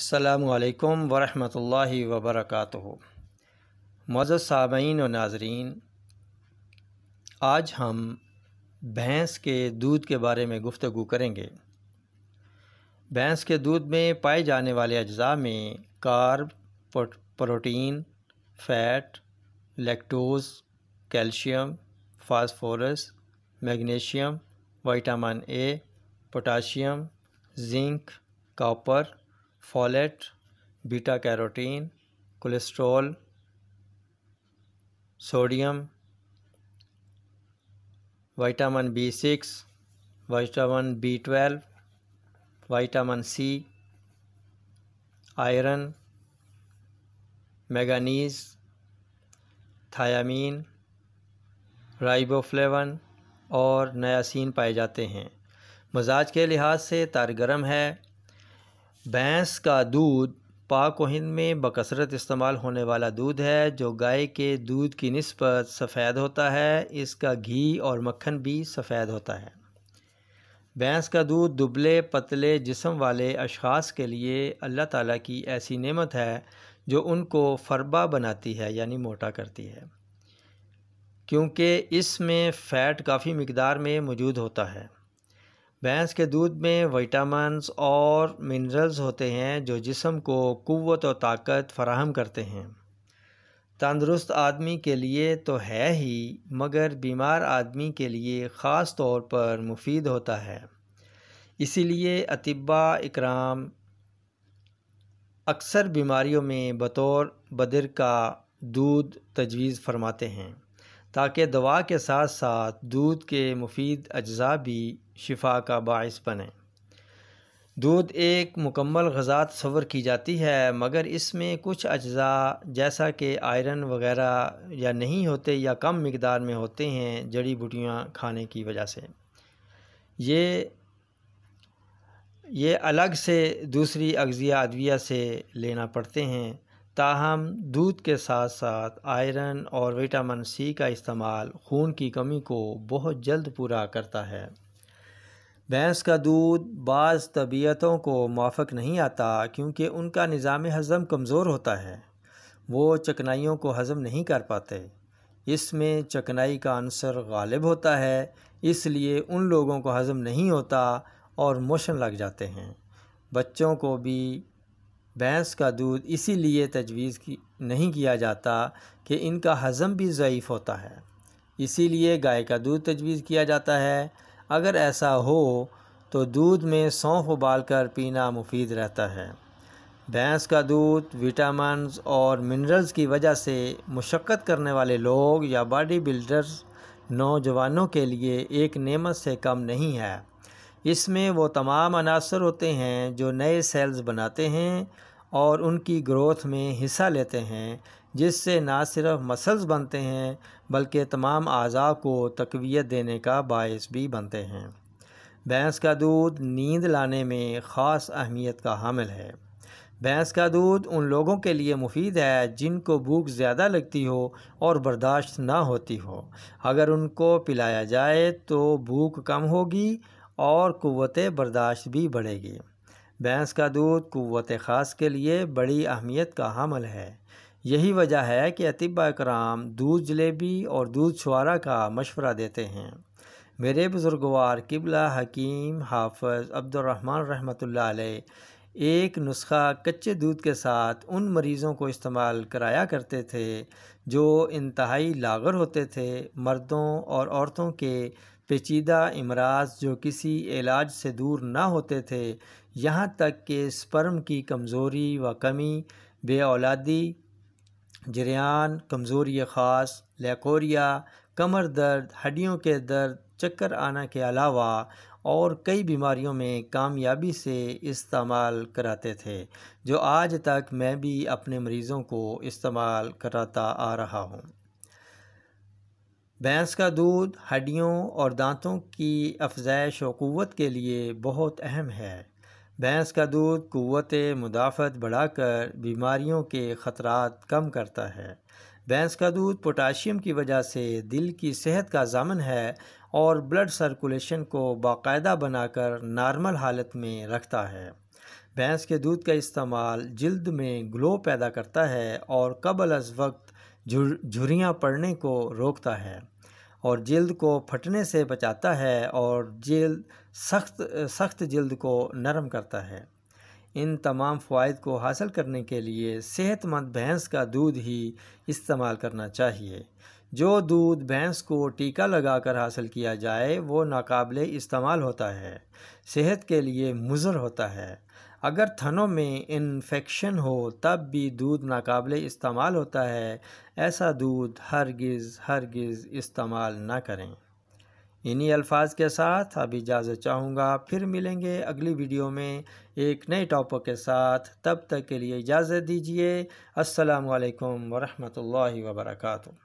अल्लाम वरहमल वबरक मज़ सामीन व नाजरीन आज हम भैंस के दूध के बारे में गुफ्तु करेंगे भैंस के दूध में पाए जाने वाले अज्जा में carb protein fat lactose calcium phosphorus magnesium vitamin A potassium zinc copper folate beta carotene cholesterol sodium vitamin B six vitamin B twelve vitamin C iron manganese thiamine riboflavin और नयासीन पाए जाते हैं मजाज के लिहाज से तार गर्म है भैंस का दूध पाक व हिंद में बकसरत इस्तेमाल होने वाला दूध है जो गाय के दूध की नस्बत सफ़ेद होता है इसका घी और मक्खन भी सफ़ेद होता है भैंस का दूध दुबले पतले जिसम वाले अशास के लिए अल्लाह ताला की ऐसी नेमत है जो उनको फरबा बनाती है यानी मोटा करती है क्योंकि इसमें फ़ैट काफ़ी मकदार में मौजूद होता है भैंस के दूध में विटामिनस और मिनरल्स होते हैं जो जिसम को कुत और ताकत फराहम करते हैं तंदुरुस्त आदमी के लिए तो है ही मगर बीमार आदमी के लिए ख़ास तौर पर मुफीद होता है इसीलिए अतिबा इकराम अक्सर बीमारियों में बतौर बदर का दूध तजवीज़ फरमाते हैं ताकि दवा के साथ साथ दूध के मुफीद अज्जा भी शिफा का बायस बने दूध एक मुकम्मल गज़ा सवर की जाती है मगर इसमें कुछ अज्जा जैसा कि आयरन वगैरह या नहीं होते या कम मकदार में होते हैं जड़ी बूटियाँ खाने की वजह से ये ये अलग से दूसरी अगजिया अदविया से लेना पड़ते हैं ताहम दूध के साथ साथ आयरन और विटामिन सी का इस्तेमाल खून की कमी को बहुत जल्द पूरा करता है भैंस का दूध बाज़ तबीयतों को माफ़क नहीं आता क्योंकि उनका निज़ाम हज़म कमज़ोर होता है वो चकनाइयों को हज़म नहीं कर पाते इसमें चकनाई का अंसर गालिब होता है इसलिए उन लोगों को हज़म नहीं होता और मोशन लग जाते हैं बच्चों को भी भैंस का दूध इसीलिए तजवीज़ की नहीं किया जाता कि इनका हज़म भी ज़यीफ़ होता है इसीलिए गाय का दूध तजवीज़ किया जाता है अगर ऐसा हो तो दूध में सौंफ उबाल कर पीना मुफीद रहता है भैंस का दूध विटामिन और मिनरल्स की वजह से मशक्क़त करने वाले लोग या बॉडी बिल्डर्स नौजवानों के लिए एक नेमत से कम नहीं है इसमें वो तमाम अनासर होते हैं जो नए सेल्स बनाते हैं और उनकी ग्रोथ में हिस्सा लेते हैं जिससे ना सिर्फ मसल्स बनते हैं बल्कि तमाम अज़ा को तकवीत देने का बायस भी बनते हैं भैंस का दूध नींद लाने में ख़ास अहमियत का हामिल है भैंस का दूध उन लोगों के लिए मुफीद है जिनको भूख ज़्यादा लगती हो और बर्दाश्त ना होती हो अगर उनको पिलाया जाए तो भूख कम होगी और क़वत बर्दाश्त भी बढ़ेगी भैंस का दूध क़वत ख़ास के लिए बड़ी अहमियत का हमल है यही वजह है कि अतिबा कराम दूध जलेबी और दूध शुरा का मशवरा देते हैं मेरे बुज़ुर्गवार किबला हकीम हाफज अब्दुलरहमान रहमत एक नुस्खा कच्चे दूध के साथ उन मरीज़ों को इस्तेमाल कराया करते थे जो इंतहाई लागर होते थे मर्दों और औरतों के पेचीदा इमराज जो किसी इलाज से दूर ना होते थे यहाँ तक कि स्पर्म की कमज़ोरी व कमी बे औलादी जरियान कमज़ोरी ख़ास लेकोरिया कमर दर्द हड्डियों के दर्द चक्कर आना के अलावा और कई बीमारियों में कामयाबी से इस्तेमाल कराते थे जो आज तक मैं भी अपने मरीज़ों को इस्तेमाल कराता आ रहा हूँ भैंस का दूध हड्डियों और दांतों की अफजाइश और क़वत के लिए बहुत अहम है भैंस का दूध क़वत मुदाफ़त बढ़ाकर बीमारियों के ख़तरा कम करता है भैंस का दूध पोटाशियम की वजह से दिल की सेहत का जामन है और ब्लड सर्कुलेशन को बाकायदा बनाकर नॉर्मल हालत में रखता है भैंस के दूध का इस्तेमाल जल्द में ग्लो पैदा करता है और कबल अज वक्त झुरियाँ पड़ने को रोकता है और जल्द को फटने से बचाता है और जल्द सख्त सख्त जल्द को नरम करता है इन तमाम फ़वाद को हासिल करने के लिए सेहतमंद भैंस का दूध ही इस्तेमाल करना चाहिए जो दूध भैंस को टीका लगाकर हासिल किया जाए वो नाकबले इस्तेमाल होता है सेहत के लिए मुजर होता है अगर थनों में इन्फेक्शन हो तब भी दूध नाकबले इस्तेमाल होता है ऐसा दूध हरगिज़ हरगिज़ इस्तेमाल ना करें इन्हीं अल्फाज के साथ अब इजाज़त चाहूँगा फिर मिलेंगे अगली वीडियो में एक नए टॉपिक के साथ तब तक के लिए इजाज़त दीजिए अस्सलाम वालेकुम वरहमतुल्लाहि वबरकू